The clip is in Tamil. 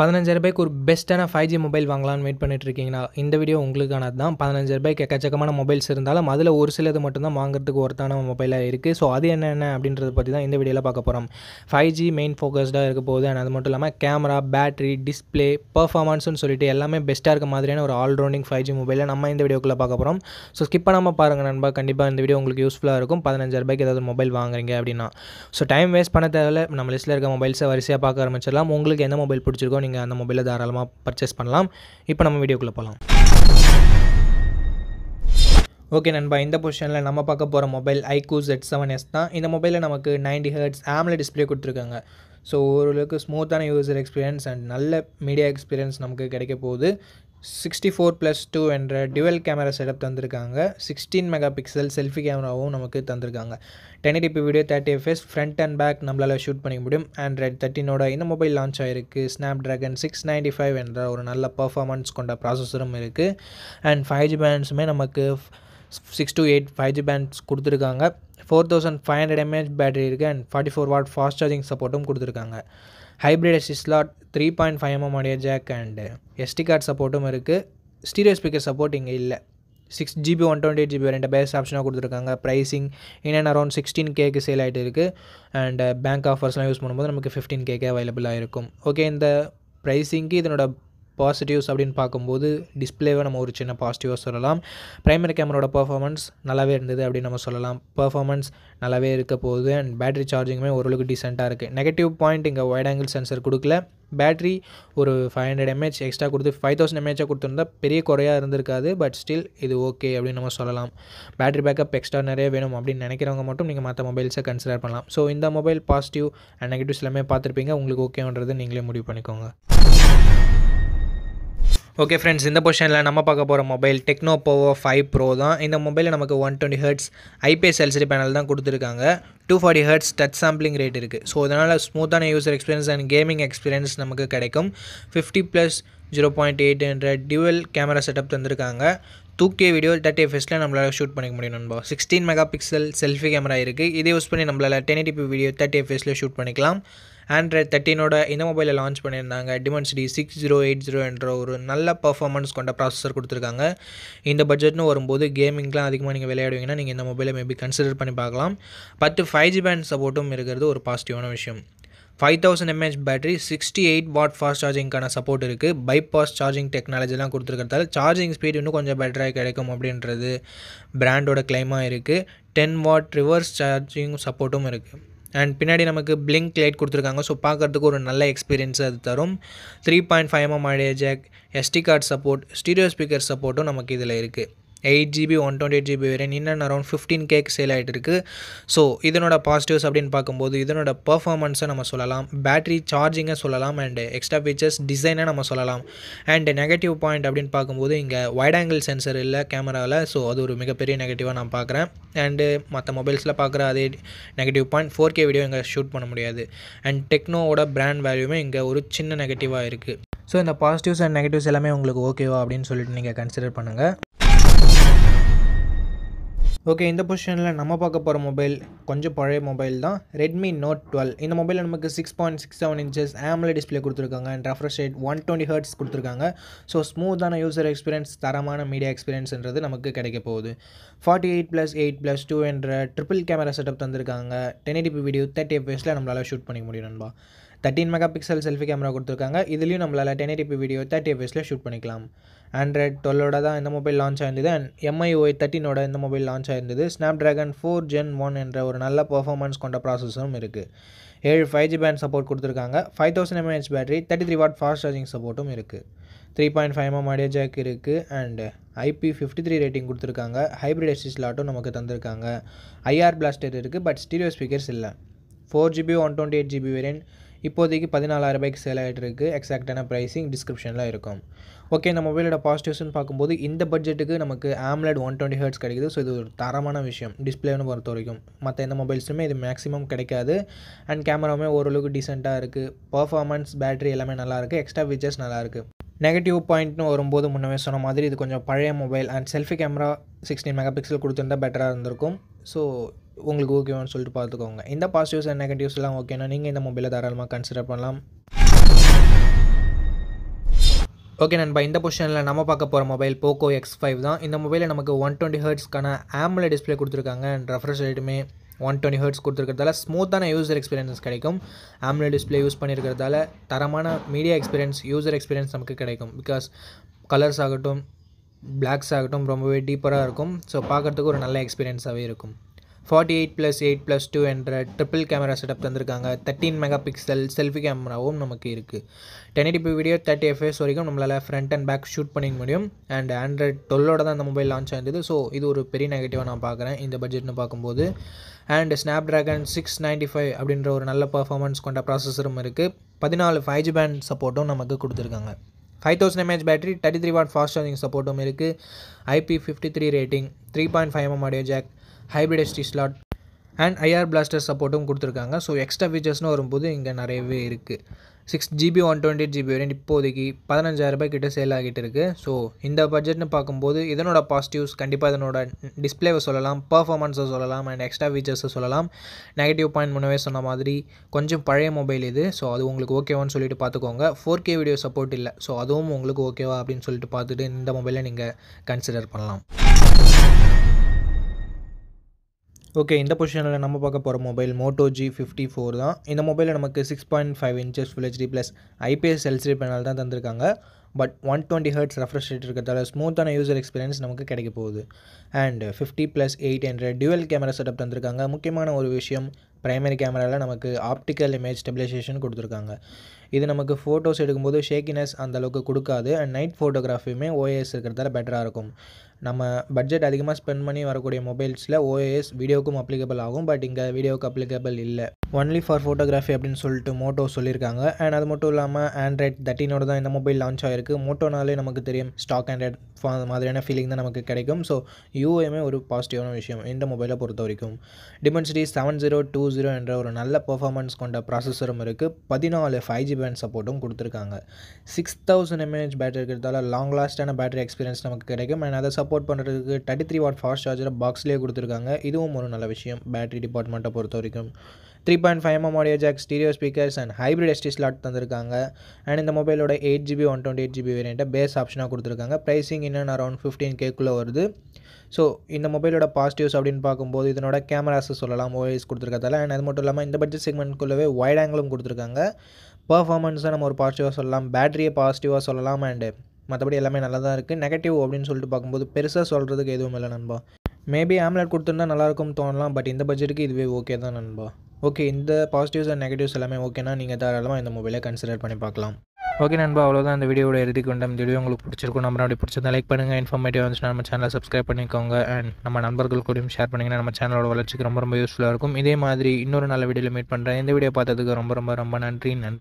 பதினஞ்சாயிரம் ரூபாய்க்கு ஒரு பெஸ்ட்டான ஃபைவ் ஜி மொபைல் வாங்கலாம்னு வெயிட் பண்ணிட்டு இருக்கீங்கன்னா இந்த வீடியோ உங்களுக்கானது தான் பதினஞ்சாயிரம் ரூபாய்க்கு எக்கச்சக்கமான மொபைல்ஸ் இருந்தாலும் அதில் ஒரு சிலது மட்டும்தான் வாங்குறதுக்கு ஒருத்தான மொபைலாக இருக்குது ஸோ அது என்னென்ன அப்படின்றத பற்றி தான் இந்த வீடியோவில் பார்க்க போகிறோம் ஃபைவ் ஜி மெயின் ஃபோக்கஸ்டாக இருக்க போகுது அண்ட் அது மட்டும் இல்லாமல் கேமரா பேட்டரி டிஸ்பிளே பர்ஃபார்மன்ஸ்னு சொல்லிட்டு எல்லாமே பெஸ்ட்டாக இருக்க மாதிரியான ஒரு ஆல்ரவுண்டிங் ஃபைவ் ஜி மொபைலை நம்ம இந்த வீடியோக்குள்ளே பார்க்க போகிறோம் ஸோ ஸ்கிப் பண்ணாமல் பாருங்கள் நண்பா கண்டிப்பாக இந்த வீடியோ உங்களுக்கு யூஸ்ஃபுல்லாக இருக்கும் பதினஞ்சாயிரம் ரூபாய்க்கு ஏதாவது மொபைல் வாங்குறீங்க அப்படின்னா ஸோ டைம் வேஸ்ட் பண்ண தேவையில்ல நம்ம லிஸ்ட்டில் இருக்க மொபைல்ஸை வரிசையாக பார்க்க ஆரம்பிச்சிடலாம் உங்களுக்கு எந்த மொபைல் பிடிச்சிருக்கோ நீங்கள் அந்த மொபைலில் தாராளமாக பர்ச்சேஸ் பண்ணலாம் இப்போ நம்ம வீடியோக்குள்ளே போகலாம் ஓகே நண்பா இந்த பொசிஷனில் நம்ம பார்க்க போகிற mobile iQOO Z seven S தான் இந்த மொபைலில் நமக்கு நைன்டி ஹர்ட்ஸ் ஆம்ல டிஸ்பிளே கொடுத்துருக்காங்க ஸோ ஓரளவுக்கு ஸ்மூத்தான யூசர் எக்ஸ்பீரியன்ஸ் அண்ட் நல்ல மீடியா எக்ஸ்பீரியன்ஸ் நமக்கு கிடைக்க போகுது சிக்ஸ்டி ஃபோர் ப்ளஸ் டூ என்ற டுவெல் கேமரா செட்டப் தந்திருக்காங்க சிக்ஸ்டீன் மெகா பிக்சல் செல்ஃபி கேமராவும் நமக்கு தந்திருக்காங்க ten DP video thirty FS front and back நம்மளால் ஷூட் பண்ணிக்க முடியும் ஆண்ட்ராய்ட் தேர்ட்டினோட இந்த மொபைல் லான்ச் ஆகிருக்கு Snapdragon six ninety five என்ற ஒரு நல்ல பர்ஃபார்மன்ஸ் கொண்ட ப்ராசஸரும் இருக்குது அண்ட் ஃபைவ் ஜி பேண்ட்ஸுமே நமக்கு six to eight five G bands கொடுத்துருக்காங்க four thousand five hundred mAh battery இருக்குது and forty four watt fast charging சப்போர்ட்டும் கொடுத்துருக்காங்க hybrid slot three point five mm உடைய ஜாக் அண்டு எஸ்டி கார்ட் சப்போர்ட்டும் இருக்குது ஸ்டீரியோ ஸ்பீக்கர் சப்போர்ட் இங்கே இல்லை six GB one twenty eight GB ரெண்டு பேஸ் ஆப்ஷனாக கொடுத்துருக்காங்க ப்ரைஸிங் இன்னும் அரௌண்ட் சிக்ஸ்டீன் கேக்கு சேல் ஆகிட்டு இருக்குது அண்ட் பேங்க் ஆஃபர்ஸ்லாம் யூஸ் பண்ணும்போது நமக்கு ஃபிஃப்டீன் கேக்கே அவைலபிளாக இருக்கும் ஓகே இந்த ப்ரைஸிங்க்கு இதனோட பாசிட்டிவ்ஸ் அப்படின்னு பார்க்கும்போது டிஸ்பிளேவை நம்ம ஒரு சின்ன பாசிட்டிவாக சொல்லலாம் ப்ரைமரி கேமராவோட பர்ஃபார்மன்ஸ் நல்லாவே இருந்தது அப்படின்னு நம்ம சொல்லலாம் பர்ஃபார்மன்ஸ் நல்லாவே இருக்க போகுது அண்ட் பேட்டரி சார்ஜிங்குமே ஓரளவுக்கு டீசெண்டாக இருக்குது நெகட்டிவ் பாயிண்ட் இங்கே வைட் ஆங்கிள் சென்சர் கொடுக்கல பேட்ரி ஒரு ஃபைவ் ஹண்ட்ரட் எம்ஹெச் எக்ஸ்ட்ரா கொடுத்து ஃபைவ் தௌசண்ட் எம்ஹெச்சாக கொடுத்துருந்தா பெரிய குறையாக இருந்திருக்காது பட் ஸ்டில் இது ஓகே அப்படின்னு நம்ம சொல்லலாம் பேட்ரி பேக்கப் எக்ஸ்ட்ரா நிறைய வேணும் அப்படின்னு நினைக்கிறவங்க மட்டும் நீங்கள் மற்ற மொபைல்ஸை கன்சிடர் பண்ணலாம் ஸோ இந்த மொபைல் பாசிட்டிவ் அண்ட் நெகட்டிவ்ஸ் எல்லாமே பார்த்துருப்பீங்க உங்களுக்கு ஓகேன்றது நீங்களே முடிவு பண்ணிக்கோங்க ஓகே ஃப்ரெண்ட்ஸ் இந்த பொஷனில் நம்ம பார்க்க போகிற mobile Tecno Pova five pro தான் இந்த மொபைலில் நமக்கு one twenty hertz IPS LCD panel தான் கொடுத்துருக்காங்க two forty hertz touch sampling rate இருக்குது ஸோ இதனால் ஸ்மூத்தான user experience and gaming experience நமக்கு கிடைக்கும் fifty plus zero point eight hundred dual camera setup தந்திருக்காங்க தூக்கிய வீடியோ தேர்ட்டி எஃப்எஸில் நம்மளால் ஷூட் பண்ணிக்க முடியும் நண்பா sixteen megapixel selfie camera இருக்குது இதை யூஸ் பண்ணி நம்மளால் டென் எயிட்டி வீடியோ தேர்ட்டி எஃப்எஸில் ஷூட் பண்ணிக்கலாம் ஆண்ட்ராய்ட் தேர்ட்டினோட இந்த மொபைலை லான்ச் பண்ணியிருந்தாங்க D six zero eight zero என்ற ஒரு நல்ல பர்ஃபார்மன்ஸ் கொண்ட ப்ராசஸர் கொடுத்துருக்காங்க இந்த பட்ஜெட்னு வரும்போது கேமிங்லாம் அதிகமாக நீங்கள் விளையாடுவீங்கன்னா நீங்கள் இந்த மொபைலை மேபி கன்சிடர் பண்ணி பார்க்கலாம் பத்து ஃபைவ் ஜி பேண்ட் சப்போர்ட்டும் இருக்கிறது ஒரு பாசிட்டிவான விஷயம் five thousand mAh battery sixty eight watt fast சார்ஜிங்க்கான சப்போர்ட் இருக்குது பைபாஸ் சார்ஜிங் டெக்னாலஜிலாம் கொடுத்துருக்கிறதால சார்ஜிங் ஸ்பீட் இன்னும் கொஞ்சம் பெட்டராக கிடைக்கும் அப்படின்றது பிராண்டோட கிளைமாக இருக்குது டென் வாட் ரிவர்ஸ் சார்ஜிங் சப்போர்ட்டும் இருக்குது அண்ட் பின்னாடி நமக்கு பிளிங்க் லைட் கொடுத்துருக்காங்க ஸோ பார்க்குறதுக்கு ஒரு நல்ல எக்ஸ்பீரியன்ஸ் அது தரும் three point five mm audio jack SD card support stereo speaker சப்போர்ட்டும் நமக்கு இதில் இருக்குது eight GB one twenty eight GB variant இன்னும் அரௌண்ட் ஃபிஃப்டீன் கேக்கு சேல் ஆகிட்டு இருக்குது ஸோ இதனோட பாசிட்டிவ்ஸ் அப்படின்னு பார்க்கும்போது இதனோட பர்ஃபார்மன்ஸை நம்ம சொல்லலாம் பேட்டரி சார்ஜிங்கை சொல்லலாம் அண்டு எக்ஸ்ட்ரா ஃபீச்சர்ஸ் டிசைனை நம்ம சொல்லலாம் அண்டு நெகட்டிவ் பாயிண்ட் அப்படின்னு பார்க்கும்போது இங்கே வைட் ஆங்கிள் சென்சர் இல்லை கேமராவில் ஸோ அது ஒரு மிகப்பெரிய நெகட்டிவாக நான் பார்க்குறேன் அண்டு மற்ற மொபைல்ஸில் பார்க்குற அதே negative point four K video இங்கே ஷூட் பண்ண முடியாது அண்ட் டெக்னோவோட பிராண்ட் வேல்யூமே இங்கே ஒரு சின்ன நெகட்டிவாக இருக்குது ஸோ இந்த பாசிட்டிவ்ஸ் அண்ட் நெகட்டிவ்ஸ் எல்லாமே உங்களுக்கு ஓகேவா அப்படின்னு சொல்லிட்டு நீங்கள் கன்சிடர் பண்ணுங்கள் ஓகே இந்த பொசிஷனில் நம்ம பார்க்க போகிற மொபைல் கொஞ்சம் பழைய மொபைல் தான் ரெட்மி நோட் டுவெல் இந்த மொபைலில் நமக்கு six point six seven inches AMOLED display கொடுத்துருக்காங்க and refresh rate one twenty hertz கொடுத்துருக்காங்க ஸோ ஸ்மூத்தான யூசர் எக்ஸ்பீரியன்ஸ் தரமான மீடியா எக்ஸ்பீரியன்ஸ்ன்றது நமக்கு கிடைக்க போகுது forty eight plus eight plus two என்ற ட்ரிபிள் கேமரா செட்டப் தந்திருக்காங்க டென் எடிபி வீடியோ தேர்ட்டி எஃப்எஸில் நம்மளால் ஷூட் பண்ணிக்க முடியும் நண்பா thirteen megapixel selfie camera கொடுத்துருக்காங்க இதுலேயும் நம்மளால் டென் எடிபி வீடியோ தேர்ட்டி எஃப்எஸில் ஷூட் பண்ணிக்கலாம் ஆண்ட்ராய்ட் டுவெலோட தான் இந்த மொபைல் லான்ச் ஆயிருந்தது அண்ட் எம்ஐ ஒய் தேர்ட்டினோட இந்த மொபைல் லான்ச் ஆயிருந்தது Snapdragon four gen one என்ற ஒரு நல்ல பர்ஃபார்மன்ஸ் கொண்ட ப்ராசஸரும் இருக்குது ஏழு ஃபைவ் ஜி பேண்ட் சப்போர்ட் கொடுத்துருக்காங்க five thousand mAh battery thirty three watt fast charging சப்போர்ட்டும் இருக்குது three point five M audio jack இருக்குது and IP fifty three rating கொடுத்துருக்காங்க ஹைப்ரிட் எஸ்டி ஸ்லாட்டும் நமக்கு தந்திருக்காங்க ஐஆர் பிளாஸ்டர் இருக்குது பட் ஸ்டீரியோ ஸ்பீக்கர்ஸ் இல்லை four GB one twenty eight GB variant இப்போதைக்கு பதினாலாயிரம் ரூபாய்க்கு சேல் ஆகிட்டு இருக்குது எக்ஸாக்டான ப்ரைஸிங் டிஸ்கிரிப்ஷனில் இருக்கும் ஓகே இந்த மொபைலோட பாசிட்டிவ்ஸ்னு பார்க்கும்போது இந்த பட்ஜெட்டுக்கு நமக்கு ஆம்லெட் ஒன் டுவெண்ட்டி ஹர்ட்ஸ் கிடைக்குது ஸோ இது ஒரு தரமான விஷயம் டிஸ்பிளேனு பொறுத்த வரைக்கும் மற்ற எந்த மொபைல்ஸுமே இது மேக்ஸிமம் கிடைக்காது அண்ட் கேமராவுமே ஓரளவுக்கு டீசெண்டாக இருக்குது பர்ஃபார்மன்ஸ் பேட்டரி எல்லாமே நல்லாயிருக்கு எக்ஸ்ட்ரா ஃபீச்சர்ஸ் நல்லாயிருக்கு நெகட்டிவ் பாயிண்ட்னு வரும்போது முன்னே சொன்ன மாதிரி இது கொஞ்சம் பழைய mobile and selfie camera sixteen megapixel கொடுத்துருந்தா பெட்டராக இருந்திருக்கும் ஸோ உங்களுக்கு ஓகேவான்னு சொல்லிட்டு பார்த்துக்கோங்க இந்த பாசிட்டிவ்ஸ் அண்ட் நெகட்டிவ்ஸ்லாம் ஓகேனா நீங்கள் இந்த மொபைலை தாராளமாக கன்சிடர் பண்ணலாம் ஓகே நண்பா இந்த பொசிஷனில் நம்ம பார்க்க போகிற மொபைல் போக்கோ எக்ஸ் ஃபைவ் தான் இந்த மொபைலில் நமக்கு ஒன் டுவெண்ட்டி ஹர்ட்ஸ்க்கான ஆம்பிள் டிஸ்பிளே கொடுத்துருக்காங்க அண்ட் ரெஃப்ரெஷ் ரேட்டுமே ஒன் டுவெண்ட்டி ஹர்ட்ஸ் கொடுத்துருக்கிறதால ஸ்மூத்தான யூசர் எக்ஸ்பீரியன்ஸ் கிடைக்கும் ஆம்லெட் டிஸ்பிளே யூஸ் பண்ணியிருக்கிறதால தரமான மீடியா எக்ஸ்பீரியன்ஸ் யூசர் எக்ஸ்பீரியன்ஸ் நமக்கு கிடைக்கும் பிகாஸ் கலர்ஸ் ஆகட்டும் பிளாக்ஸ் ஆகட்டும் ரொம்பவே டீப்பராக இருக்கும் ஸோ பார்க்குறதுக்கு ஒரு நல்ல எக்ஸ்பீரியன்ஸாகவே இருக்கும் forty eight plus eight plus two என்ற ட்ரிப்பிள் கேமரா செட்டப் தந்திருக்காங்க தேர்ட்டீன் மெகா பிக்சல் செல்ஃபி கேமராவும் நமக்கு இருக்குது ten eighty video thirty FS வரைக்கும் நம்மளால் ஃப்ரண்ட் அண்ட் பேக் ஷூட் பண்ணிக்க முடியும் அண்ட் ஆண்ட்ராய்ட் டுவெல்லோட தான் அந்த மொபைல் லான்ச் ஆயிருந்தது ஸோ இது ஒரு பெரிய நெகட்டிவாக நான் பார்க்குறேன் இந்த பட்ஜெட்னு பார்க்கும்போது and Snapdragon six ninety five அப்படின்ற ஒரு நல்ல பர்ஃபார்மன்ஸ் கொண்ட ப்ராசஸரும் இருக்குது பதினாலு ஃபைவ் ஜி பேண்ட் சப்போர்ட்டும் நமக்கு கொடுத்துருக்காங்க five thousand mAh battery thirty three watt fast charging சப்போர்ட்டும் இருக்குது IP fifty three rating three point five M audio jack hybrid SD slot and IR blaster சப்போர்ட்டும் கொடுத்துருக்காங்க ஸோ எக்ஸ்ட்ரா ஃபீச்சர்ஸ்னு வரும்போது இங்கே நிறையவே இருக்குது six GB one twenty GB வரையும் இப்போதைக்கு பதினஞ்சாயிரரூபாய் கிட்ட சேல் ஆகிட்டு இருக்குது ஸோ இந்த பட்ஜெட்னு பார்க்கும்போது இதனோட பாசிட்டிவ்ஸ் கண்டிப்பாக இதனோட டிஸ்பிளேவை சொல்லலாம் பர்ஃபார்மன்ஸை சொல்லலாம் அண்ட் எக்ஸ்ட்ரா ஃபீச்சர்ஸை சொல்லலாம் நெகட்டிவ் பாயிண்ட் முன்னவே சொன்ன மாதிரி கொஞ்சம் பழைய மொபைல் இது ஸோ அது உங்களுக்கு ஓகேவான்னு சொல்லிட்டு பார்த்துக்கோங்க ஃபோர் கே வீடியோ சப்போர்ட் இல்லை ஸோ அதுவும் உங்களுக்கு ஓகேவா அப்படின்னு சொல்லிட்டு பார்த்துட்டு இந்த மொபைலை நீங்கள் கன்சிடர் பண்ணலாம் ஓகே இந்த பொசிஷனில் நம்ம பார்க்க போகிற mobile Moto G fifty four தான் இந்த மொபைலில் நமக்கு six point five inches full HD plus IPS LCD panel தான் தந்திருக்காங்க but one twenty hertz refresh rate இருக்கிறதால ஸ்மூத்தான யூசர் எக்ஸ்பீரியன்ஸ் நமக்கு கிடைக்க போகுது and fifty plus eight hundred dual camera setup தந்திருக்காங்க முக்கியமான ஒரு விஷயம் ப்ரைமரி கேமராவில் நமக்கு ஆப்டிக்கல் இமேஜ் ஸ்டெபிலைசேஷன் கொடுத்துருக்காங்க இது நமக்கு ஃபோட்டோஸ் எடுக்கும்போது ஷேக்கினஸ் அந்தளவுக்கு கொடுக்காது அண்ட் நைட் ஃபோட்டோகிராஃபியுமே ஓஏஎஸ் இருக்கிறதால பெட்டராக இருக்கும் நம்ம பட்ஜெட் அதிகமாக ஸ்பெண்ட் பண்ணி வரக்கூடிய மொபைல்ஸில் ஓஏஎஸ் வீடியோக்கும் அப்ளிகபிள் ஆகும் பட் இங்கே வீடியோவுக்கு அப்ளிகபிள் இல்லை ஒன்லி ஃபார் ஃபோட்டோகிராஃபி அப்படின்னு சொல்லிட்டு மோட்டோ சொல்லியிருக்காங்க அண்ட் அது மட்டும் இல்லாமல் ஆண்ட்ராய்ட் தேர்ட்டினோட தான் இந்த மொபைல் லான்ச் ஆகிருக்கு மோட்டோனாலே நமக்கு தெரியும் ஸ்டாக் ஆண்ட்ராய்ட் மாதிரியான ஃபீலிங் தான் நமக்கு கிடைக்கும் ஸோ யூஏமே ஒரு பாசிட்டிவான விஷயம் இந்த மொபைலை பொறுத்த வரைக்கும் Dimensity seven zero two zero என்ற ஒரு நல்ல பர்ஃபார்மன்ஸ் கொண்ட ப்ராசஸரும் இருக்குது பதினாலு ஃபைவ் ஜிபி பேண்ட் சப்போர்ட்டும் கொடுத்துருக்காங்க சிக்ஸ் தௌசண்ட் எம்ஏஹெச் பேட்டரி இருக்கிறதால லாங் லாஸ்ட்டான பேட்டரி எக்ஸ்பீரியன்ஸ் நமக்கு கிடைக்கும் அண்ட் அதை சப்போர்ட் பண்ணுறதுக்கு தேர்ட்டி த்ரீ வாட் ஃபாஸ்ட் சார்ஜரை பாக்ஸ்லேயே கொடுத்துருக்காங்க இதுவும் ஒரு நல்ல விஷயம் பேட்டரி டிபார்ட்மெண்ட்டை பொறுத்த வரைக்கும் three point five mm audio jack stereo speakers and hybrid SD slot தந்திருக்காங்க அண்ட் இந்த மொபைலோட eight GB one twenty eight GB வேரியண்ட்டை பேஸ் ஆப்ஷனாக கொடுத்துருக்காங்க ப்ரைஸிங் இன்னும் அரௌண்ட் ஃபிஃப்டீன் கேக்குள்ளே வருது ஸோ இந்த மொபைலோட பாசிட்டிவ்ஸ் அப்படின்னு பார்க்கும்போது இதனோட கேமராஸ் சொல்லலாம் ஓஎஸ் கொடுத்துருக்கதால அண்ட் அது மட்டும் இல்லாமல் இந்த பட்ஜெட் செக்மெண்ட்குள்ளவே வைட் ஆங்கிளும் கொடுத்துருக்காங்க பர்ஃபார்மன்ஸை நம்ம ஒரு பாசிட்டிவாக சொல்லலாம் பேட்டரியை பாசிட்டிவாக சொல்லலாம் அண்டு மற்றபடி எல்லாமே நல்லா தான் இருக்குது நெகட்டிவ் அப்படின்னு சொல்லிட்டு பார்க்கும்போது பெருசாக சொல்கிறதுக்கு எதுவும் இல்லை நண்பா மேபி ஆம்லெட் கொடுத்துருந்தா நல்லாயிருக்கும் தோணலாம் பட் இந்த பட்ஜெட்டுக்கு இதுவே ஓகே தான் நண்பா ஓகே இந்த பாசிட்டிவ்ஸ் அண்ட் நெகட்டிவ்ஸ் எல்லாமே ஓகேனா நீங்கள் தாராளமாக இந்த மொபைலை கன்சிடர் பண்ணி பார்க்கலாம் ஓகே நண்பா அவ்வளோதான் இந்த வீடியோட இறுதிக்கு இந்த வீடியோ உங்களுக்கு பிடிச்சிருக்கும் நம்ம அப்படி பிடிச்சிருந்தா லைக் பண்ணுங்கள் இன்ஃபார்மேட்டிவாக வந்து நம்ம சேனலை சப்ஸ்கிரைப் பண்ணிக்கோங்க அண்ட் நம்ம நண்பர்கள் கூடயும் ஷேர் பண்ணிங்கன்னா நம்ம சேனலோட வளர்ச்சிக்கு ரொம்ப ரொம்ப யூஸ்ஃபுல்லாக இருக்கும் இதே மாதிரி இன்னொரு நல்ல வீடியோவில் மீட் பண்ணுறேன் இந்த வீடியோ பார்த்ததுக்கு ரொம்ப ரொம்ப ரொம்ப நன்றி நன்றி